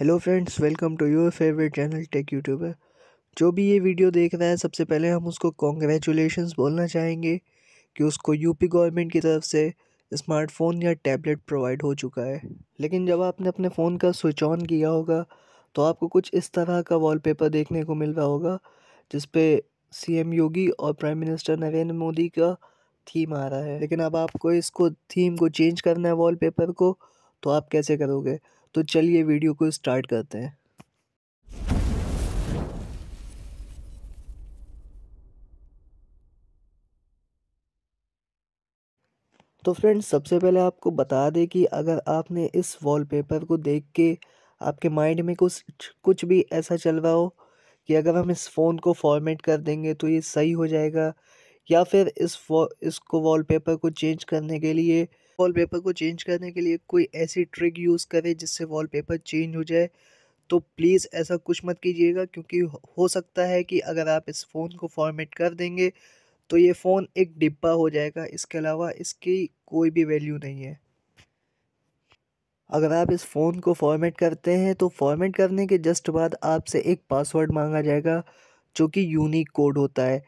hello friends welcome to your favourite channel tech YouTuber जो भी ये वीडियो देख रहा है सबसे पहले हम उसको कॉन्ग्रेचुलेशन बोलना चाहेंगे कि उसको यूपी गवर्नमेंट की तरफ से स्मार्टफ़ोन या टैबलेट प्रोवाइड हो चुका है लेकिन जब आपने अपने फ़ोन का स्विच ऑन किया होगा तो आपको कुछ इस तरह का वॉलपेपर देखने को मिल रहा होगा जिसपे सी एम योगी और प्राइम मिनिस्टर नरेंद्र मोदी का थीम आ रहा है लेकिन अब आपको इसको थीम को चेंज करना है वॉलपेपर को तो आप कैसे करोगे तो चलिए वीडियो को स्टार्ट करते हैं तो फ्रेंड्स सबसे पहले आपको बता दें कि अगर आपने इस वॉलपेपर को देख के आपके माइंड में कुछ कुछ भी ऐसा चल रहा हो कि अगर हम इस फ़ोन को फॉर्मेट कर देंगे तो ये सही हो जाएगा या फिर इस इसको वॉलपेपर को चेंज करने के लिए वॉलपेपर को चेंज करने के लिए कोई ऐसी ट्रिक यूज़ करें जिससे वॉलपेपर चेंज हो जाए तो प्लीज़ ऐसा कुछ मत कीजिएगा क्योंकि हो सकता है कि अगर आप इस फ़ोन को फॉर्मेट कर देंगे तो ये फ़ोन एक डिब्बा हो जाएगा इसके अलावा इसकी कोई भी वैल्यू नहीं है अगर आप इस फ़ोन को फॉर्मेट करते हैं तो फॉर्मेट करने के जस्ट बाद आपसे एक पासवर्ड मांगा जाएगा जो कि यूनिक कोड होता है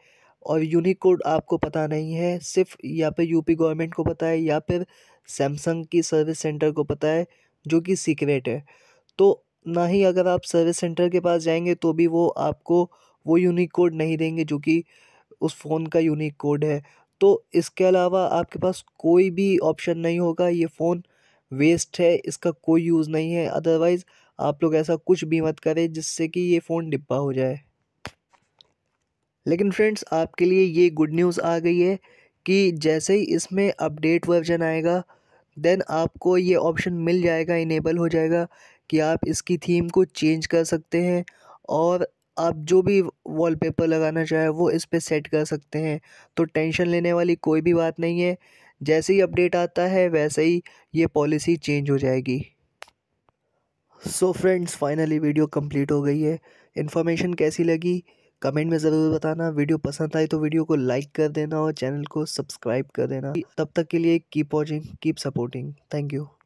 और यूनिक कोड आपको पता नहीं है सिर्फ या फिर यूपी गवर्नमेंट को पता है या फिर सैमसंग की सर्विस सेंटर को पता है जो कि सीक्रेट है तो ना ही अगर आप सर्विस सेंटर के पास जाएंगे तो भी वो आपको वो यूनिक कोड नहीं देंगे जो कि उस फ़ोन का यूनिक कोड है तो इसके अलावा आपके पास कोई भी ऑप्शन नहीं होगा ये फ़ोन वेस्ट है इसका कोई यूज़ नहीं है अदरवाइज़ आप लोग ऐसा कुछ भी मत करें जिससे कि ये फ़ोन डिब्बा हो जाए लेकिन फ्रेंड्स आपके लिए ये गुड न्यूज़ आ गई है कि जैसे ही इसमें अपडेट वर्जन आएगा देन आपको ये ऑप्शन मिल जाएगा इनेबल हो जाएगा कि आप इसकी थीम को चेंज कर सकते हैं और आप जो भी वॉलपेपर लगाना चाहे वो इस पर सेट कर सकते हैं तो टेंशन लेने वाली कोई भी बात नहीं है जैसे ही अपडेट आता है वैसे ही ये पॉलिसी चेंज हो जाएगी so friends finally video complete हो गई है इन्फॉर्मेशन कैसी लगी कमेंट में ज़रूर बताना वीडियो पसंद आए तो वीडियो को लाइक कर देना और चैनल को सब्सक्राइब कर देना तब तक के लिए keep watching keep supporting thank you